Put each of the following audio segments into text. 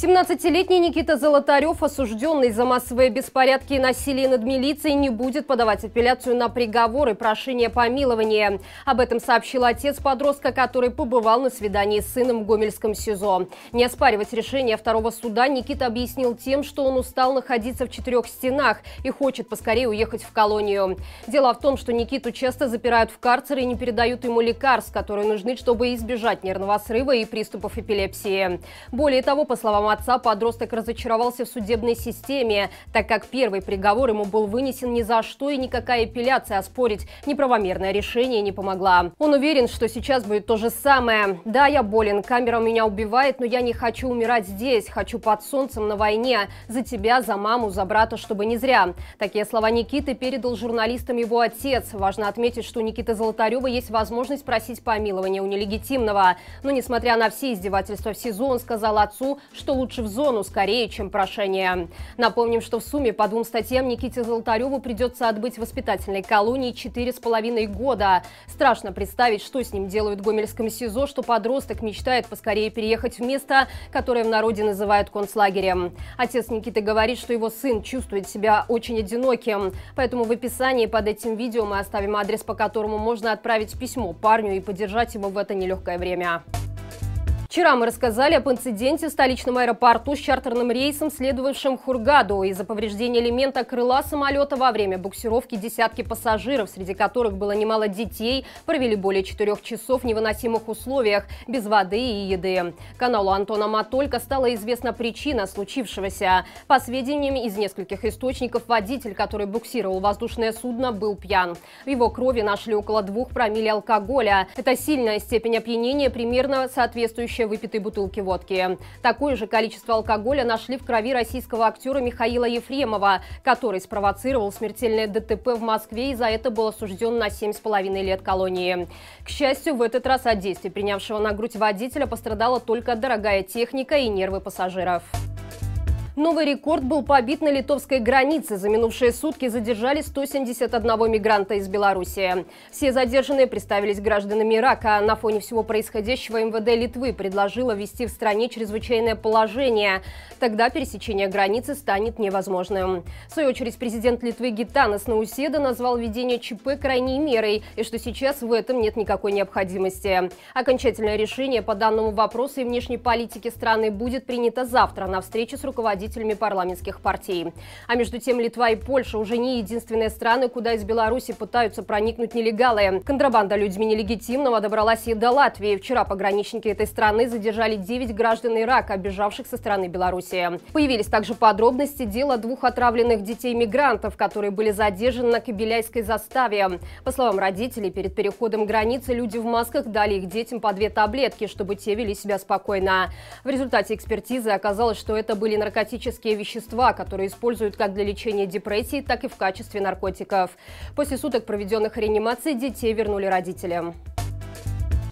17-летний Никита Золотарев, осужденный за массовые беспорядки и насилие над милицией, не будет подавать апелляцию на приговор и прошение помилования. Об этом сообщил отец подростка, который побывал на свидании с сыном в Гомельском СИЗО. Не оспаривать решение второго суда Никита объяснил тем, что он устал находиться в четырех стенах и хочет поскорее уехать в колонию. Дело в том, что Никиту часто запирают в карцере и не передают ему лекарств, которые нужны, чтобы избежать нервного срыва и приступов эпилепсии. Более того, по словам отца, подросток разочаровался в судебной системе, так как первый приговор ему был вынесен ни за что и никакая апелляция оспорить неправомерное решение не помогла. Он уверен, что сейчас будет то же самое. Да, я болен, камера меня убивает, но я не хочу умирать здесь, хочу под солнцем на войне, за тебя, за маму, за брата, чтобы не зря. Такие слова Никиты передал журналистам его отец. Важно отметить, что у Никиты Золотарева есть возможность просить помилования у нелегитимного. Но несмотря на все издевательства в СИЗО, он сказал отцу, что что лучше в зону скорее, чем прошение. Напомним, что в сумме по двум статьям Никите Золотареву придется отбыть в воспитательной колонии 4,5 года. Страшно представить, что с ним делают в Гомельском СИЗО, что подросток мечтает поскорее переехать в место, которое в народе называют концлагерем. Отец Никиты говорит, что его сын чувствует себя очень одиноким. Поэтому в описании под этим видео мы оставим адрес, по которому можно отправить письмо парню и поддержать его в это нелегкое время. Вчера мы рассказали об инциденте в столичном аэропорту с чартерным рейсом, следовавшим в Хургаду. Из-за повреждения элемента крыла самолета во время буксировки десятки пассажиров, среди которых было немало детей, провели более четырех часов в невыносимых условиях, без воды и еды. Каналу Антона Матолько стала известна причина случившегося. По сведениям из нескольких источников, водитель, который буксировал воздушное судно, был пьян. В его крови нашли около двух промилле алкоголя. Это сильная степень опьянения, примерно соответствующая вообще выпитой бутылки водки. Такое же количество алкоголя нашли в крови российского актера Михаила Ефремова, который спровоцировал смертельное ДТП в Москве и за это был осужден на 7,5 лет колонии. К счастью, в этот раз от действий принявшего на грудь водителя пострадала только дорогая техника и нервы пассажиров. Новый рекорд был побит на литовской границе. За минувшие сутки задержали 171 мигранта из Беларуси. Все задержанные представились гражданами Ирака. На фоне всего происходящего МВД Литвы предложило ввести в стране чрезвычайное положение. Тогда пересечение границы станет невозможным. В свою очередь президент Литвы Гитанас Науседа назвал введение ЧП крайней мерой и что сейчас в этом нет никакой необходимости. Окончательное решение по данному вопросу и внешней политике страны будет принято завтра на встрече с руководителем руководителями парламентских партий. А между тем Литва и Польша уже не единственные страны, куда из Беларуси пытаются проникнуть нелегалы. Контрабанда людьми нелегитимного добралась и до Латвии. Вчера пограничники этой страны задержали 9 граждан Ирака, бежавших со стороны Беларуси. Появились также подробности дела двух отравленных детей-мигрантов, которые были задержаны на Кабеляйской заставе. По словам родителей, перед переходом границы люди в масках дали их детям по две таблетки, чтобы те вели себя спокойно. В результате экспертизы оказалось, что это были наркотические наркотические вещества, которые используют как для лечения депрессии, так и в качестве наркотиков. После суток, проведенных реанимацией, детей вернули родителям.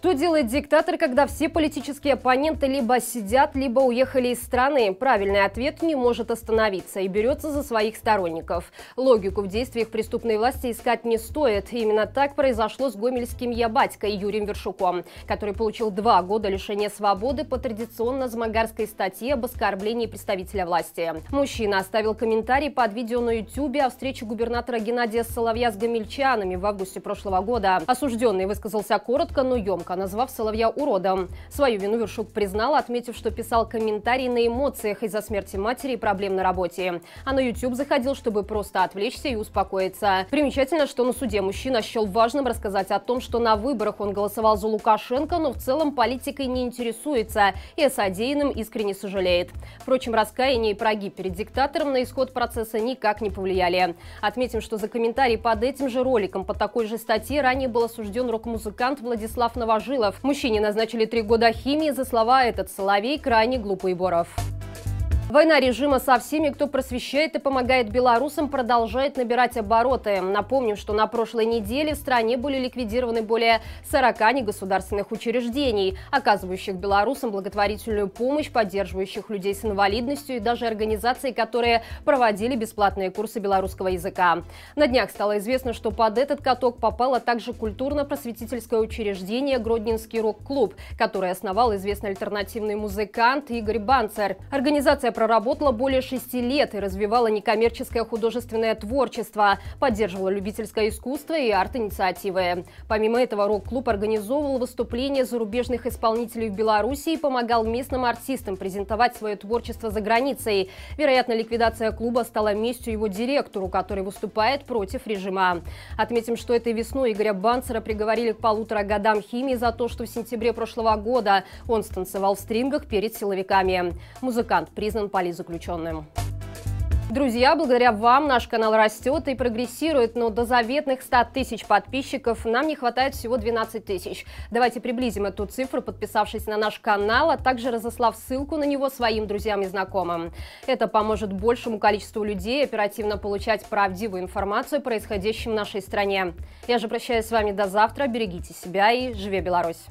Что делает диктатор, когда все политические оппоненты либо сидят, либо уехали из страны? Правильный ответ не может остановиться и берется за своих сторонников. Логику в действиях преступной власти искать не стоит. Именно так произошло с гомельским ябатькой Юрием Вершуком, который получил два года лишения свободы по традиционно змагарской статье об оскорблении представителя власти. Мужчина оставил комментарий под видео на YouTube о встрече губернатора Геннадия Соловья с гомельчанами в августе прошлого года. Осужденный высказался коротко, но емко ребенка, назвав Соловья уродом. Свою вину Вершук признал, отметив, что писал комментарии на эмоциях из-за смерти матери и проблем на работе. А на YouTube заходил, чтобы просто отвлечься и успокоиться. Примечательно, что на суде мужчина счел важным рассказать о том, что на выборах он голосовал за Лукашенко, но в целом политикой не интересуется и о содеянном искренне сожалеет. Впрочем, раскаяние и прогиб перед диктатором на исход процесса никак не повлияли. Отметим, что за комментарий под этим же роликом по такой же статье ранее был осужден рок-музыкант Владислав Новосельцев Новожилов. Мужчине назначили три года химии за слова «этот соловей крайне глупый Боров». Война режима со всеми, кто просвещает и помогает белорусам, продолжает набирать обороты. Напомним, что на прошлой неделе в стране были ликвидированы более 40 негосударственных учреждений, оказывающих белорусам благотворительную помощь, поддерживающих людей с инвалидностью и даже организаций, которые проводили бесплатные курсы белорусского языка. На днях стало известно, что под этот каток попало также культурно-просветительское учреждение «Гродненский рок-клуб», которое основал известный альтернативный музыкант Игорь Банцер. Организация проработала более шести лет и развивала некоммерческое художественное творчество, поддерживала любительское искусство и арт-инициативы. Помимо этого, рок-клуб организовывал выступления зарубежных исполнителей в Беларуси и помогал местным артистам презентовать свое творчество за границей. Вероятно, ликвидация клуба стала местью его директору, который выступает против режима. Отметим, что этой весной Игоря Банцера приговорили к полутора годам химии за то, что в сентябре прошлого года он станцевал в стрингах перед силовиками. Музыкант признан нашим политзаключенным. Друзья, благодаря вам наш канал растет и прогрессирует, но до заветных 100 тысяч подписчиков нам не хватает всего 12 тысяч. Давайте приблизим эту цифру, подписавшись на наш канал, а также разослав ссылку на него своим друзьям и знакомым. Это поможет большему количеству людей оперативно получать правдивую информацию о происходящем в нашей стране. Я же прощаюсь с вами до завтра, берегите себя и живе Беларусь!